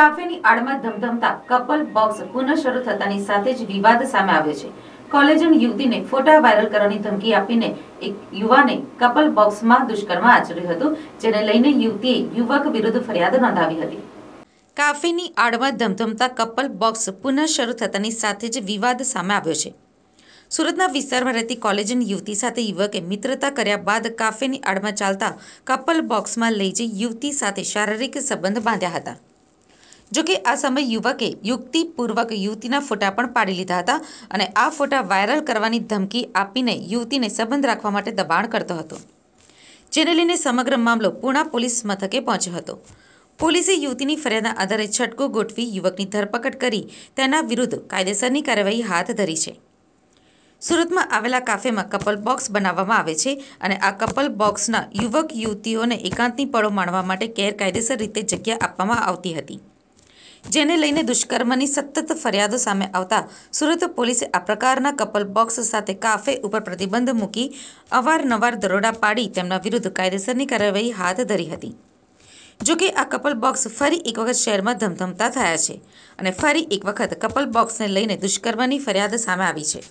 કાફેની આડમાં ધમધમતા couple box પુનઃ શરૂ થતાની સાથે જ વિવાદ સામે આવ્યો છે કોલેજન યુવતીને ફોટા વાયરલ કરવાની ધમકી આપીને એક યુવાને કપલ બોક્સમાં દુષ્કર્મ આચર્યું હતું જેને લઈને યુવતીએ યુવક વિરુદ્ધ ફરિયાદ નોંધાવી હતી કાફેની આડમાં ધમધમતા કપલ બોક્સ પુનઃ શરૂ થતાની સાથે જ વિવાદ સામે આવ્યો છે સુરતના વિસ્તારમાં રહેતી કોલેજની યુવતી સાથે યુવકે મિત્રતા કર્યા બાદ કાફેની આડમાં ચાલતા કપલ બોક્સમાં લઈ જઈ યુવતી સાથે શારીરિક સંબંધ બાંધ્યા હતા જોકે આ સમયે યુવકે યુક્તિપૂર્વક યુવતીના ફોટા પણ પાડી લીધા હતા અને આ ફોટા વાયરલ કરવાની ધમકી આપીને યુવતીને સંબંધ રાખવા માટે દબાણ કરતો હતો જેને લઈને સમગ્ર મામલો પૂણા પોલીસ મથકે પહોંચ્યો હતો પોલીસે યુવતીની ફરિયાદના આધારે છટકો ગોઠવી યુવકની ધરપકડ કરી તેના વિરુદ્ધ કાયદેસરની કાર્યવાહી હાથ ધરી છે સુરતમાં આવેલા કાફેમાં કપલ બોક્સ બનાવવામાં આવે છે અને આ કપલ બોક્સના યુવક યુવતીઓને એકાંતની પળો માણવા માટે ગેરકાયદેસર રીતે જગ્યા આપવામાં આવતી હતી જેને લઈને દુષ્કર્મની સતત ફરિયાદો સામે આવતા સુરત પોલીસે આ પ્રકારના કપલ બોક્સ સાથે કાફે ઉપર પ્રતિબંધ મૂકી અવારનવાર દરોડા પાડી તેમના વિરુદ્ધ કાયદેસરની કાર્યવાહી હાથ ધરી હતી જોકે આ કપલ બોક્સ ફરી એક વખત શહેરમાં ધમધમતા થયા છે અને ફરી એક વખત કપલ બોક્સને લઈને દુષ્કર્મની ફરિયાદ સામે આવી છે